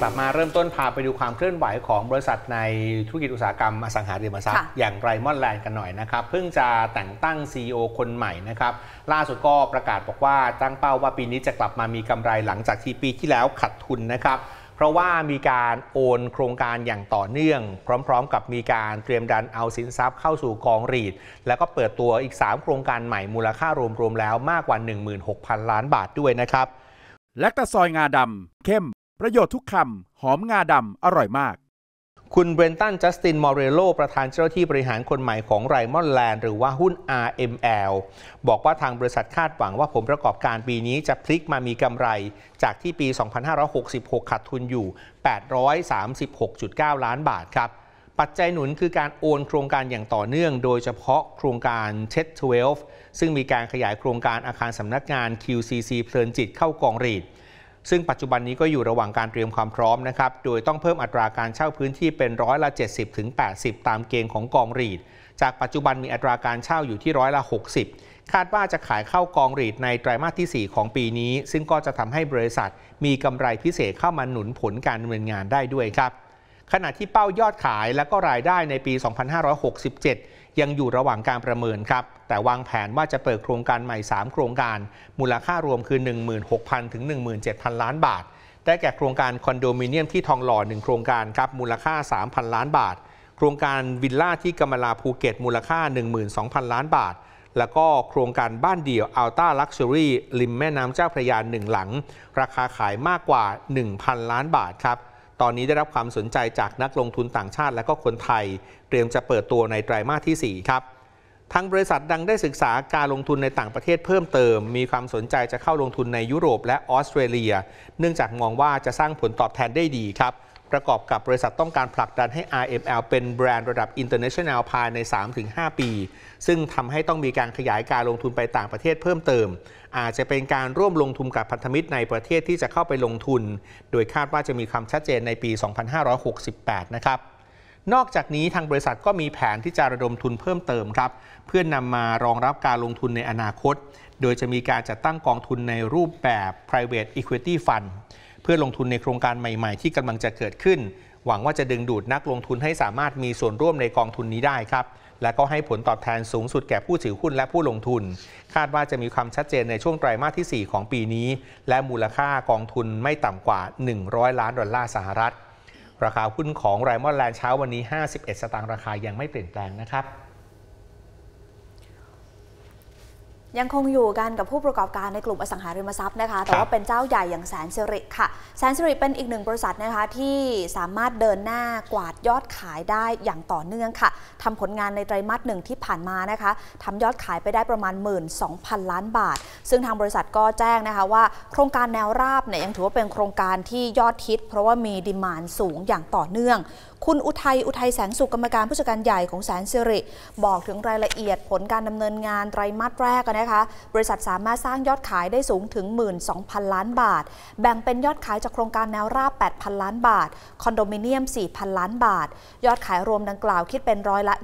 กลับมาเริ่มต้นพาไปดูความเคลื่อนไหวของบริษัทในธุรกิจอุตสาหกรรมอสังหาริมทรัพย์อย่างไรมอนแลนด์กันหน่อยนะครับ เพิ่งจะแต่งตั้ง CEO คนใหม่นะครับ ล่าสุดก็ประกาศบอกว่าตั้งเป้าว่าปีนี้จะกลับมามีกำไรหลังจากที่ปีที่แล้วขาดทุนนะครับ เพราะว่ามีการโอนโครงการอย่างต่อเนื่อง พร้อม ๆ กับมีการเตรียมดันเอาสินทรัพย์เข้าสู่กองรีดแล้วก็เปิดตัวอีก3โครงการใหม่มูลค่ารวมๆแล้วมากกว่า 16,000 ล้านบาทด้วยนะครับและตะซอยงาดำเข้มประโยชน์ทุกคำ หอมงาดำอร่อยมาก คุณเบรนตัน จัสติน มอร์เรโล ประธานเจ้าหน้าที่บริหารคนใหม่ของไรมอนแลนด์ หรือว่าหุ้น RML บอกว่าทางบริษัทคาดหวังว่าผมประกอบการปีนี้จะพลิกมามีกำไร จากที่ปี 2566 ขาดทุนอยู่ 836.9 ล้านบาทครับ ปัจจัยหนุนคือการโอนโครงการอย่างต่อเนื่องโดยเฉพาะโครงการเช็ด12 ซึ่งมีการขยายโครงการอาคารสำนักงาน QCC เพลินจิตเข้ากองรีดซึ่งปัจจุบันนี้ก็อยู่ระหว่างการเตรียมความพร้อมนะครับ โดยต้องเพิ่มอัตราการเช่าพื้นที่เป็นร้อยละ70-80ถึงตามเกณฑ์ของกองรีด จากปัจจุบันมีอัตราการเช่าอยู่ที่ร้อยละ60 คาดว่าจะขายเข้ากองรีดในไตรามาสที่ 4 ของปีนี้ ซึ่งก็จะทำให้บริษัทมีกำไรพิเศษเข้ามาหนุนผลการดำเนินงานได้ด้วยครับ ขณะที่เป้ายอดขายและก็รายได้ในปี 2567ยังอยู่ระหว่างการประเมินครับ แต่วางแผนว่าจะเปิดโครงการใหม่ 3 โครงการ มูลค่ารวมคือ 16,000 ถึง 17,000 ล้านบาท ได้แก่โครงการคอนโดมิเนียมที่ทองหล่อ 1 โครงการครับ มูลค่า 3,000 ล้านบาท โครงการวิลล่าที่กำมลาภูเก็ตมูลค่า 12,000 ล้านบาท แล้วก็โครงการบ้านเดี่ยวอัลต้าลักชัวรี่ริมแม่น้ำเจ้าพระยาหนึ่งหลัง ราคาขายมากกว่า 1,000 ล้านบาทครับตอนนี้ได้รับความสนใจจากนักลงทุนต่างชาติและก็คนไทย เตรียมจะเปิดตัวในไตรามาสที่4ครับทางบริษัทดังได้ศึกษาการลงทุนในต่างประเทศเพิ่มเติม มีความสนใจจะเข้าลงทุนในยุโรปและออสเตรเลีย เนื่องจากมองว่าจะสร้างผลตอบแทนได้ดีครับประกอบกับบริษัทต้องการผลักดันให้ RML เป็นแบรนด์ระดับ international ภายใน 3-5 ปี ซึ่งทำให้ต้องมีการขยายการลงทุนไปต่างประเทศเพิ่มเติม อาจจะเป็นการร่วมลงทุนกับพันธมิตรในประเทศที่จะเข้าไปลงทุน โดยคาดว่าจะมีความชัดเจนในปี 2568 นะครับ นอกจากนี้ทางบริษัทก็มีแผนที่จะระดมทุนเพิ่มเติมครับ เพื่อนนำมารองรับการลงทุนในอนาคต โดยจะมีการจัดตั้งกองทุนในรูปแบบ private equity fund เพื่อลงทุนในโครงการใหม่ ๆที่กำลังจะเกิดขึ้น หวังว่าจะดึงดูดนักลงทุนให้สามารถมีส่วนร่วมในกองทุนนี้ได้ครับ และก็ให้ผลตอบแทนสูงสุดแก่ผู้ถือหุ้นและผู้ลงทุน คาดว่าจะมีความชัดเจนในช่วงไตรมาสที่ 4 ของปีนี้ และมูลค่ากองทุนไม่ต่ำกว่า 100 ล้านดอลลาร์สหรัฐ ราคาหุ้นของไรมอนแลนด์เช้าวันนี้ 51 สตางค์ราคายังไม่เปลี่ยนแปลงนะครับยังคงอยู่กันกับผู้ประกอบการในกลุ่มอสังหาริมทรัพย์นะคะแต่ว่าเป็นเจ้าใหญ่อย่างแสนสิริค่ะ แสนสิริเป็นอีกหนึ่งบริษัทนะคะที่สามารถเดินหน้ากวาดยอดขายได้อย่างต่อเนื่องค่ะทำผลงานในไตรมาสหนึ่งที่ผ่านมานะคะทำยอดขายไปได้ประมาณ 12,000 ล้านบาท ซึ่งทางบริษัทก็แจ้งนะคะว่าโครงการแนวราบเนี่ยยังถือว่าเป็นโครงการที่ยอดทิต เพราะว่ามีดีมานสูงอย่างต่อเนื่อง คุณอุทัยอุทัยแสงสุขกรรมการผู้จัดการใหญ่ของแสนสิริบอกถึงรายละเอียดผลการดำเนินงานไตรมาสแรกนะคะ บริษัทสามารถสร้างยอดขายได้สูงถึง12,000 ล้านบาท แบ่งเป็นยอดขายจากโครงการแนวราบ 8,000 ล้านบาท คอนโดมิเนียม4,000 ล้านบาท ยอดขายรวมดังกล่าวคิดเป็นร้อยละ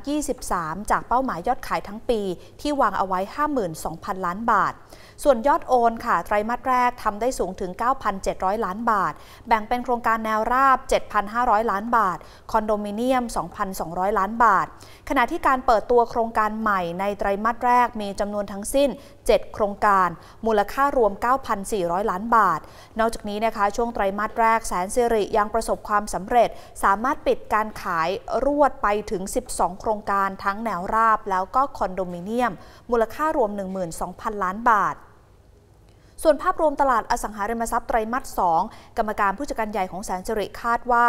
23 จากเป้าหมายยอดขายทั้งปีที่วางเอาไว้ 52,000 ล้านบาท ส่วนยอดโอนค่ะ ไตรมาสแรกทำได้สูงถึง 9,700 ล้านบาท แบ่งเป็นโครงการแนวราบ 7,500 ล้านบาท คอนโดมิเนียม 2,200 ล้านบาท ขณะที่การเปิดตัวโครงการใหม่ในไตรมาสแรก มีจำนวนทั้งสิ้นน7โครงการ มูลค่ารวม 9,400 ล้านบาท นอกจากนี้นะคะ ช่วงไตรมาสแรกแสนสิริยังประสบความสำเร็จ สามารถปิดการขายรวดไปถึง 12 โครงการทั้งแนวราบแล้วก็คอนโดมิเนียม มูลค่ารวม 12,000 ล้านบาทส่วนภาพรวมตลาดอสังหาริมทรัพย์ไตรมาสสองกรรมการผู้จัดการใหญ่ของแสนสิริคาดว่า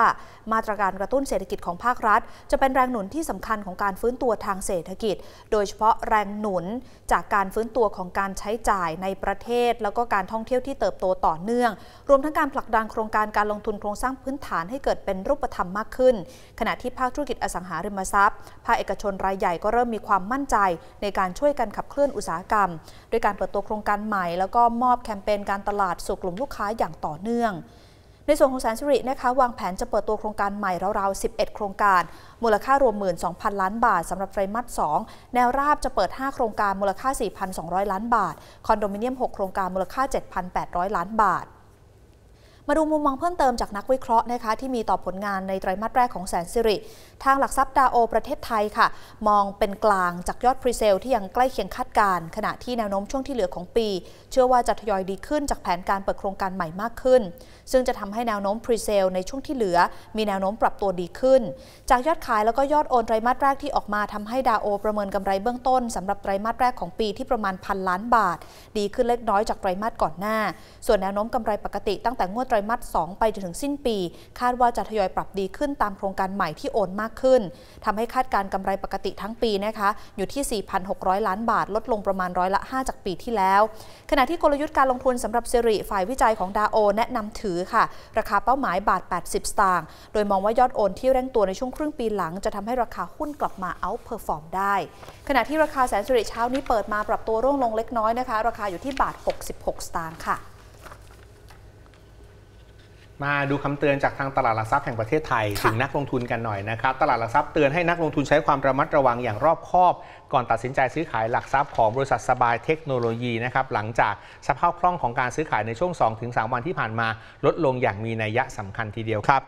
มาตรการกระตุ้นเศรษฐกิจของภาครัฐ จะเป็นแรงหนุนที่สำคัญของการฟื้นตัวทางเศรษฐกิจ โดยเฉพาะแรงหนุนจากการฟื้นตัวของการใช้จ่ายในประเทศ แล้วก็การท่องเที่ยวที่เติบโตต่อเนื่อง รวมทั้งการผลักดันโครงการการลงทุนโครงสร้างพื้นฐานให้เกิดเป็นรูปธรรมมากขึ้น ขณะที่ภาคธุรกิจอสังหาริมทรัพย์ภาคเอกชนรายใหญ่ก็เริ่มมีความมั่นใจ ในการช่วยกันขับเคลื่อนอุตสาหกรรมโดยการเปิดตัวโครงการใหม่แล้วก็มอบแคมเปญการตลาดสู่กลุ่มลูกค้าอย่างต่อเนื่อง ในส่วนของแสนสิริ นะคะวางแผนจะเปิดตัวโครงการใหม่ราวๆ11 โครงการ มูลค่ารวม 12,000 ล้านบาทสำหรับไตรมาส2แนวราบจะเปิด 5 โครงการมูลค่า 4,200 ล้านบาท คอนโดมิเนียม 6 โครงการมูลค่า 7,800 ล้านบาทมาดูมุมมองเพิ่มเติมจากนักวิเคราะห์นะคะที่มีต่อผลงานในไตรมาสแรกของแสนสิริ ทางหลักทรัพย์ดาโอประเทศไทยค่ะ มองเป็นกลางจากยอดพรีเซล ที่ยังใกล้เคียงคาดการ ขณะที่แนวโน้มช่วงที่เหลือของปี เชื่อว่าจะทยอยดีขึ้นจากแผนการเปิดโครงการใหม่มากขึ้น ซึ่งจะทำให้แนวโน้มพรีเซลในช่วงที่เหลือมีแนวโน้มปรับตัวดีขึ้นจากยอดขายแล้วก็ยอดโอนไตรมาสแรกที่ออกมาทำให้ดาโอประเมินกำไรเบื้องต้นสำหรับไตรมาสแรกของปีที่ประมาณพันล้านบาท ดีขึ้นเล็กน้อยจากไตรมาสก่อนหน้า ส่วนแนวโน้มกำไรปกติตั้งแต่งวดไตรรมาส2ไปจนถึงสิ้นปี คาดว่าจะทยอยปรับดีขึ้นตามโครงการใหม่ที่โอนมากขึ้น ทำให้คาดการกำไรปกติทั้งปีนะคะ อยู่ที่ 4,600 ล้านบาทลดลงประมาณร้อยละ 5 จากปีที่แล้ว ขณะที่กลยุทธ์การลงทุนสำหรับสิริฝ่ายวิจัยของดาโอแนะนำถือค่ะ ราคาเป้าหมายบาท 80 สตางค์โดยมองว่ายอดโอนที่เร่งตัวในช่วงครึ่งปีหลังจะทำให้ราคาหุ้นกลับมาเอาเพอร์ฟอร์มได้ ขณะที่ราคาแสนสิริเช้านี้เปิดมาปรับตัวร่วงลงเล็กน้อยนะคะ ราคาอยู่ที่บาท 66 สตางค์ค่ะมาดูคำเตือนจากทางตลาดหลักทรัพย์แห่งประเทศไทยถึงนักลงทุนกันหน่อยนะครับ ตลาดหลักทรัพย์เตือนให้นักลงทุนใช้ความระมัดระวังอย่างรอบคอบ ก่อนตัดสินใจซื้อขายหลักทรัพย์ของบริษัทสบายเทคโนโลยีนะครับ หลังจากสภาพคล่องของการซื้อขายในช่วง2สวันที่ผ่านมา ลดลงอย่างมีนัยสำคัญทีเดียวครับ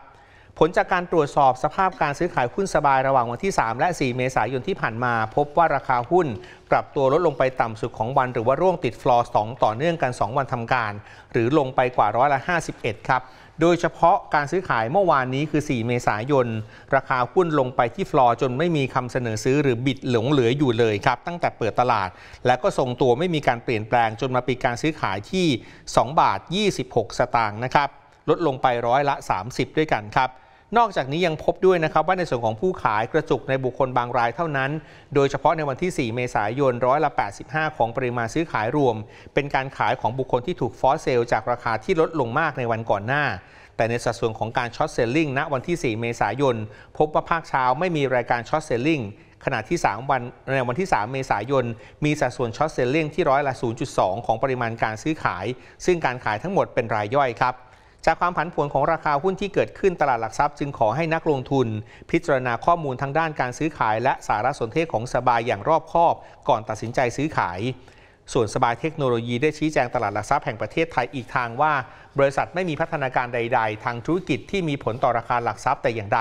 ผลจากการตรวจสอบสภาพการซื้อขายหุ้นสบายระหว่างวันที่ 3 และ4เมษายนที่ผ่านมา พบว่าราคาหุ้น ปรับตัวลดลงไปต่ำสุดของวัน หรือว่าร่วงติดฟลอร์งต่อเนื่องกัน 2 วันทำการ หรือลงไปกว่าร้อยละ 51 ครับโดยเฉพาะการซื้อขายเมื่อวานนี้คือ 4 เมษายน ราคาหุ้นลงไปที่ฟลอร์จนไม่มีคำเสนอซื้อหรือบิดหลงเหลืออยู่เลยครับ ตั้งแต่เปิดตลาด แล้วก็ทรงตัวไม่มีการเปลี่ยนแปลงจนมาปีการซื้อขายที่ 2 บาท 26 สตางค์นะครับ ลดลงไปร้อยละ 30 ด้วยกันครับนอกจากนี้ยังพบด้วยนะครับว่าในส่วนของผู้ขายกระจุกในบุคคลบางรายเท่านั้น โดยเฉพาะในวันที่ 4 เมษายนร้อยละ 85 ของปริมาณซื้อขายรวม เป็นการขายของบุคคลที่ถูกฟอสเซลจากราคาที่ลดลงมากในวันก่อนหน้า แต่ในสัดส่วนของการช็อตเซลลิงณวันที่ 4 เมษายน พบว่าภาคเช้าไม่มีรายการช็อตเซลลิงขณะที่ 3 วันในวันที่ 3 เมษายนมีสัดส่วนช็อตเซลลิงที่ร้อยละ 0.2 ของปริมาณการซื้อขาย ซึ่งการขายทั้งหมดเป็นรายย่อยครับจากความผันผวนของราคาหุ้นที่เกิดขึ้นตลาดหลักทรัพย์จึงขอให้นักลงทุน พิจารณาข้อมูลทางด้านการซื้อขาย และสารสนเทศของสบายอย่างรอบคอบ ก่อนตัดสินใจซื้อขาย ส่วนสบายเทคโนโลยีได้ชี้แจงตลาดหลักทรัพย์แห่งประเทศไทยอีกทางว่า บริษัทไม่มีพัฒนาการใด ๆ ทางธุรกิจที่มีผลต่อราคาหลักทรัพย์แต่อย่างใด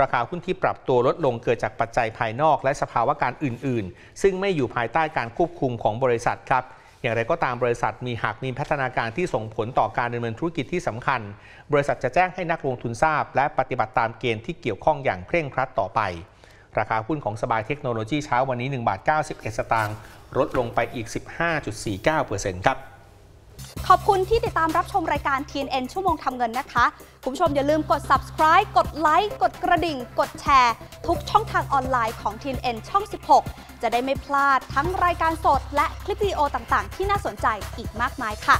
ราคาหุ้นที่ปรับตัวลดลงเกิดจากปัจจัยภายนอก และสภาวะการอื่น ๆ ซึ่งไม่อยู่ภายใต้การควบคุมของบริษัทครับอย่างไรก็ตามบริษัทมีหากมีพัฒนาการที่ส่งผลต่อการดำเนินธุรกิจที่สำคัญ บริษัทจะแจ้งให้นักลงทุนทราบและปฏิบัติตามเกณฑ์ที่เกี่ยวข้องอย่างเคร่งครัดต่อไป ราคาหุ้นของสบายเทคโนโลยีเช้าวันนี้1บาท91 สตางค์ลดลงไปอีก 15.49%ครับ ขอบคุณที่ติดตามรับชมรายการ TNN ชั่วโมงทำเงินนะคะคุณผู้ชมอย่าลืมกด subscribe กดไลค์กดกระดิ่ง กดแชร์ทุกช่องทางออนไลน์ของ TNN ช่อง 16จะได้ไม่พลาดทั้งรายการสดและคลิปวิดีโอต่างๆ ที่น่าสนใจอีกมากมายค่ะ